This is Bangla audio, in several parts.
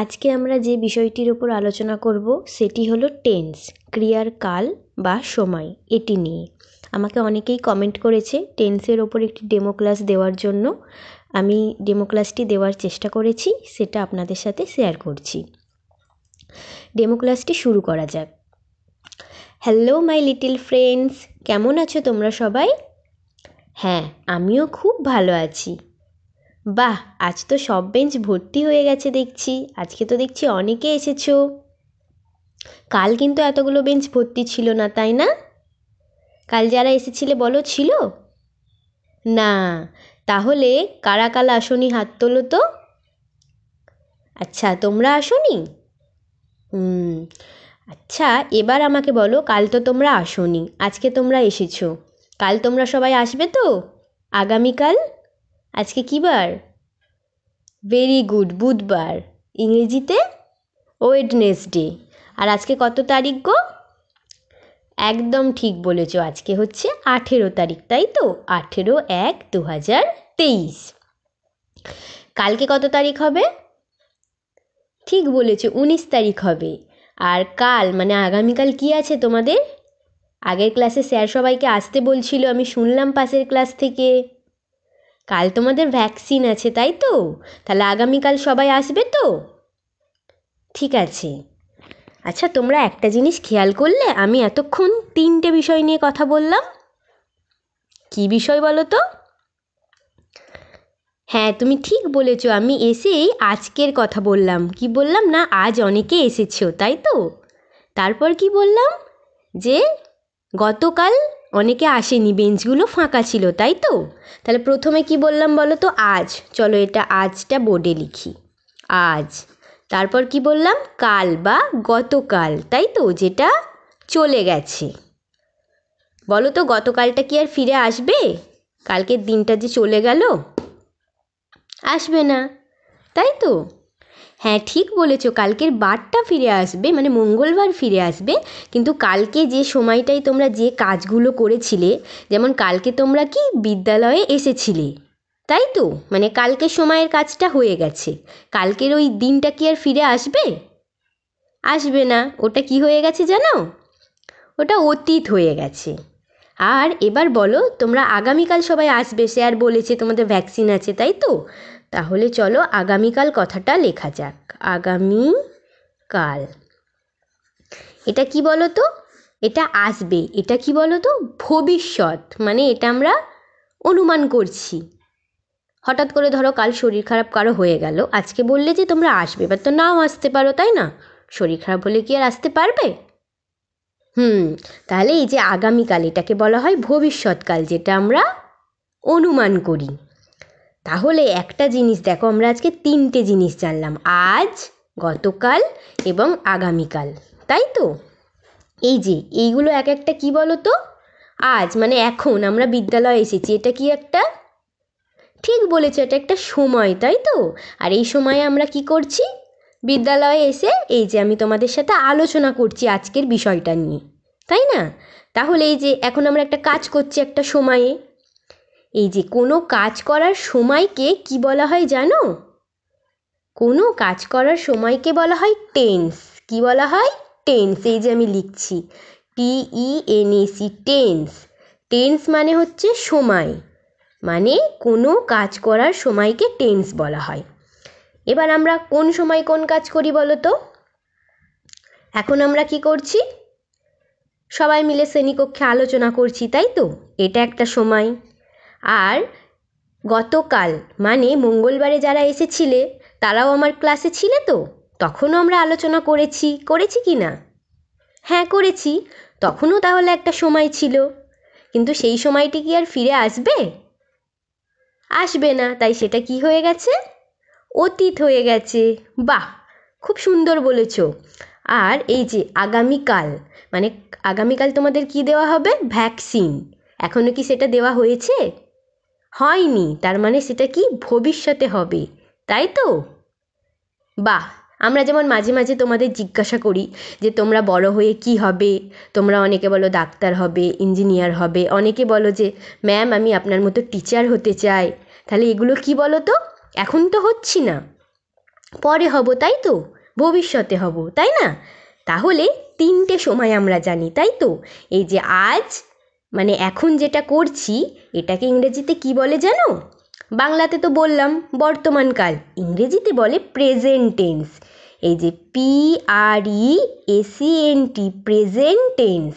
আজকে আমরা যে বিষয়টির ওপর আলোচনা করব সেটি হলো টেন্স ক্রিয়ার কাল বা সময় এটি নিয়ে আমাকে অনেকেই কমেন্ট করেছে টেন্সের ওপর একটি ডেমো ক্লাস দেওয়ার জন্য আমি ডেমো ক্লাসটি দেওয়ার চেষ্টা করেছি সেটা আপনাদের সাথে শেয়ার করছি ডেমো ক্লাসটি শুরু করা যাক হ্যালো মাই লিটিল ফ্রেন্ডস কেমন আছো তোমরা সবাই হ্যাঁ আমিও খুব ভালো আছি বাহ আজ তো সব বেঞ্চ ভর্তি হয়ে গেছে দেখছি আজকে তো দেখছি অনেকে এসেছো কাল কিন্তু এতগুলো বেঞ্চ ভর্তি ছিল না তাই না কাল যারা এসেছিলে বলো ছিল না তাহলে কারা কাল আসনি হাত তোলো তো আচ্ছা তোমরা আসনি হুম আচ্ছা এবার আমাকে বলো কাল তো তোমরা আসনি আজকে তোমরা এসেছো কাল তোমরা সবাই আসবে তো আগামীকাল আজকে কী বার ভেরি গুড বুধবার ইংরেজিতে ওয়েডনেসডে আর আজকে কত তারিখ গো একদম ঠিক বলেছ আজকে হচ্ছে আঠেরো তারিখ তাই তো আঠেরো এক দু হাজার তেইশ কালকে কত তারিখ হবে ঠিক বলেছ উনিশ তারিখ হবে আর কাল মানে আগামীকাল কি আছে তোমাদের আগের ক্লাসে স্যার সবাইকে আসতে বলছিল আমি শুনলাম পাশের ক্লাস থেকে কাল তোমাদের ভ্যাকসিন আছে তাই তো তাহলে আগামীকাল সবাই আসবে তো ঠিক আছে আচ্ছা তোমরা একটা জিনিস খেয়াল করলে আমি এতক্ষণ তিনটে বিষয় নিয়ে কথা বললাম কি বিষয় বলো তো হ্যাঁ তুমি ঠিক বলেছ আমি এসেই আজকের কথা বললাম কি বললাম না আজ অনেকে এসেছো তাই তো তারপর কি বললাম যে গতকাল অনেকে আসেনি বেঞ্চগুলো ফাঁকা ছিল তাই তো তাহলে প্রথমে কি বললাম বলো তো আজ চলো এটা আজটা বোর্ডে লিখি আজ তারপর কি বললাম কাল বা গতকাল তাই তো যেটা চলে গেছে বলো তো গতকালটা কি আর ফিরে আসবে কালকের দিনটা যে চলে গেল আসবে না তাই তো হ্যাঁ ঠিক বলেছ কালকের বারটা ফিরে আসবে মানে মঙ্গলবার ফিরে আসবে কিন্তু কালকে যে সময়টায় তোমরা যে কাজগুলো করেছিলে যেমন কালকে তোমরা কি বিদ্যালয়ে এসেছিলে তাই তো মানে কালকে সময়ের কাজটা হয়ে গেছে কালকের ওই দিনটা কি আর ফিরে আসবে আসবে না ওটা কি হয়ে গেছে জানো ওটা অতীত হয়ে গেছে আর এবার বলো তোমরা আগামীকাল সবাই আসবে সে আর বলেছে তোমাদের ভ্যাকসিন আছে তাই তো তাহলে চলো আগামীকাল কথাটা লেখা যাক আগামী কাল এটা কি বলো তো এটা আসবে এটা কি বলো তো ভবিষ্যৎ মানে এটা আমরা অনুমান করছি হঠাৎ করে ধরো কাল শরীর খারাপ কারো হয়ে গেল আজকে বললে যে তোমরা আসবে এবার তো নাও আসতে পারো তাই না শরীর খারাপ হলে কি আর আসতে পারবে হুম তাহলে এই যে আগামীকাল এটাকে বলা হয় ভবিষ্যৎকাল যেটা আমরা অনুমান করি তাহলে একটা জিনিস দেখো আমরা আজকে তিনটে জিনিস জানলাম আজ গতকাল এবং আগামীকাল তাই তো এই যে এইগুলো এক একটা কী বলো তো আজ মানে এখন আমরা বিদ্যালয়ে এসেছি এটা কি একটা ঠিক বলেছো এটা একটা সময় তাই তো আর এই সময়ে আমরা কি করছি বিদ্যালয়ে এসে এই যে আমি তোমাদের সাথে আলোচনা করছি আজকের বিষয়টা নিয়ে তাই না তাহলে এই যে এখন আমরা একটা কাজ করছি একটা সময়ে এই যে কোনো কাজ করার সময়কে কী বলা হয় জানো কোনো কাজ করার সময়কে বলা হয় টেন্স কী বলা হয় টেন্স এই যে আমি লিখছি T E N A C tense tense মানে হচ্ছে সময় মানে কোনো কাজ করার সময়কে টেন্স বলা হয় এবার আমরা কোন সময় কোন কাজ করি বলো তো এখন আমরা কি করছি সবাই মিলে শ্রেণীকক্ষে আলোচনা করছি তাই তো এটা একটা সময় আর গতকাল মানে মঙ্গলবারে যারা এসেছিলে তারাও আমার ক্লাসে ছিলে তো তখনও আমরা আলোচনা করেছি করেছি কি না হ্যাঁ করেছি তখনও তাহলে একটা সময় ছিল কিন্তু সেই সময়টি কি আর ফিরে আসবে আসবে না তাই সেটা কি হয়ে গেছে অতীত হয়ে গেছে বাহ খুব সুন্দর বলেছ আর এই যে আগামীকাল মানে আগামীকাল তোমাদের কি দেওয়া হবে ভ্যাকসিন এখনও কি সেটা দেওয়া হয়েছে হয়নি তার মানে সেটা কি ভবিষ্যতে হবে তাই তো বাহ আমরা যেমন মাঝে মাঝে তোমাদের জিজ্ঞাসা করি যে তোমরা বড় হয়ে কি হবে তোমরা অনেকে বলো ডাক্তার হবে ইঞ্জিনিয়ার হবে অনেকে বলো যে ম্যাম আমি আপনার মতো টিচার হতে চাই তাহলে এগুলো কি বলো তো এখন তো হচ্ছি না পরে হব তাই তো ভবিষ্যতে হব তাই না তাহলে তিনটে সময় আমরা জানি তাই তো এই যে আজ মানে এখন যেটা করছি এটাকে ইংরেজিতে কী বলে জানো বাংলাতে তো বললাম বর্তমানকাল ইংরেজিতে বলে প্রেজেন্ট টেন্স এই যে P R E S E N T present tense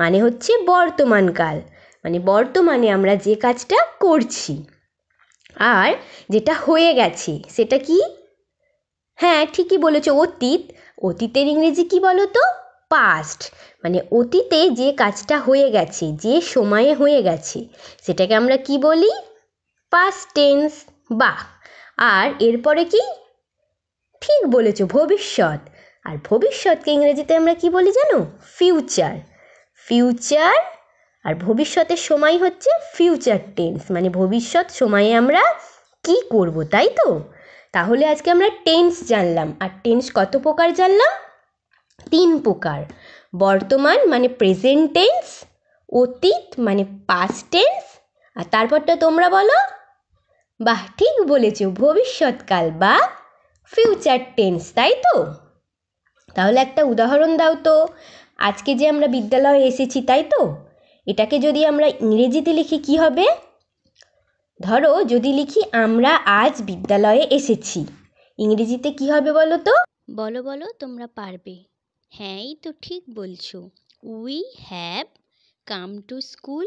মানে হচ্ছে বর্তমানকাল মানে বর্তমানে আমরা যে কাজটা করছি আর যেটা হয়ে গেছে সেটা কি হ্যাঁ ঠিকই বলেছ অতীত অতীতের ইংরেজি কী বলো তো পাস্ট মানে অতীতে যে কাজটা হয়ে গেছে যে সময়ে হয়ে গেছে সেটাকে আমরা কি বলি পাস্ট টেন্স বা আর এরপরে কি ঠিক বলেছ ভবিষ্যৎ আর ভবিষ্যৎকে ইংরেজিতে আমরা কি বলি জানো ফিউচার ফিউচার আর ভবিষ্যতের সময় হচ্ছে ফিউচার টেন্স মানে ভবিষ্যৎ সময়ে আমরা কি করব তাই তো তাহলে আজকে আমরা টেন্স জানলাম আর টেন্স কত প্রকার জানলাম তিন প্রকার বর্তমান মানে প্রেজেন্ট টেন্স অতীত মানে পাস্ট টেন্স আর তারপরটা তোমরা বলো বাহ ঠিক বলেছ ভবিষ্যৎকাল বা ফিউচার টেন্স তাই তো তাহলে একটা উদাহরণ দাও তো আজকে যে আমরা বিদ্যালয়ে এসেছি তাই তো এটাকে যদি আমরা ইংরেজিতে লিখি কি হবে ধরো যদি লিখি আমরা আজ বিদ্যালয়ে এসেছি ইংরেজিতে কি হবে বলো তো বলো বলো তোমরা পারবে হ্যাঁ এই তো ঠিক বলছো we have come to school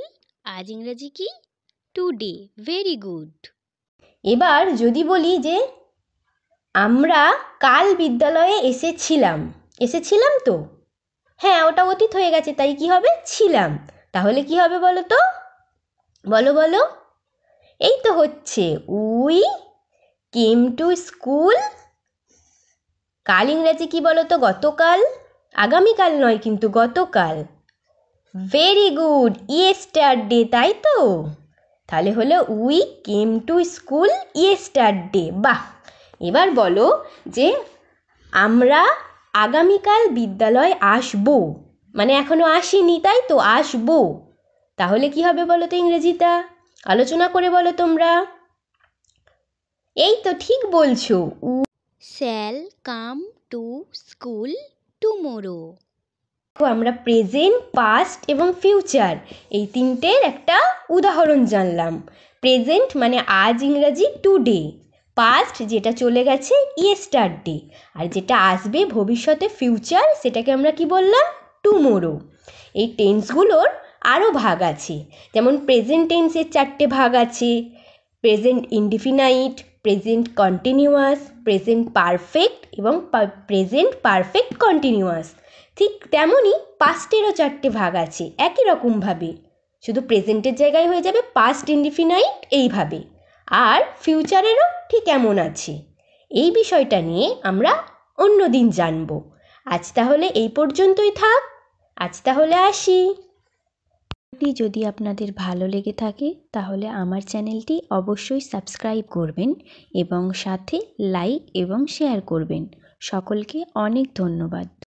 আজ ইংরাজি কি টুডে ভেরি গুড এবার যদি বলি যে আমরা কাল বিদ্যালয়ে এসেছিলাম এসেছিলাম তো হ্যাঁ ওটা অতীত হয়ে গেছে তাই কি হবে ছিলাম তাহলে কি হবে বলো তো বলো বলো এই তো হচ্ছে উই কেম টু স্কুল কাল ইংরেজি কি বলো তো গতকাল আগামীকাল নয় কিন্তু গতকাল ভেরি গুড ডে তাই তো তাহলে হলো we came to school day বাহ এবার বলো যে আমরা আগামীকাল বিদ্যালয় আসব মানে এখনও আসিনি তাই তো আসব তাহলে কি হবে বলো তো ইংরেজিটা আলোচনা করে বলো তোমরা এই তো ঠিক বলছো shall come to school tomorrow আমরা প্রেজেন্ট পাস্ট এবং ফিউচার এই তিনটের একটা উদাহরণ জানলাম প্রেজেন্ট মানে আজ ইংরাজি টুডে পাস্ট যেটা চলে গেছে ইয়েস্টার ডে আর যেটা আসবে ভবিষ্যতে ফিউচার সেটাকে আমরা কি বললাম টুমোরো এই টেন্সগুলোর আরও ভাগ আছে যেমন প্রেজেন্ট টেন্সের চারটে ভাগ আছে present indefinite present continuous present perfect এবং প্রেজেন্ট পারফেক্ট কন্টিনিউয়াস ঠিক তেমনই পাস্টেরও চারটে ভাগ আছে একই রকমভাবে শুধু প্রেজেন্টের জায়গায় হয়ে যাবে পাস্ট ইন্ডিফিনাইট এইভাবে আর ফিউচারেরও ঠিক এমন আছে এই বিষয়টা নিয়ে আমরা অন্য দিন জানব আজ তাহলে এই পর্যন্তই থাক আজ তাহলে আসি ভিডিওটি যদি আপনাদের ভালো লেগে থাকে তাহলে আমার চ্যানেলটি অবশ্যই সাবস্ক্রাইব করবেন এবং সাথে লাইক এবং শেয়ার করবেন সকলকে অনেক ধন্যবাদ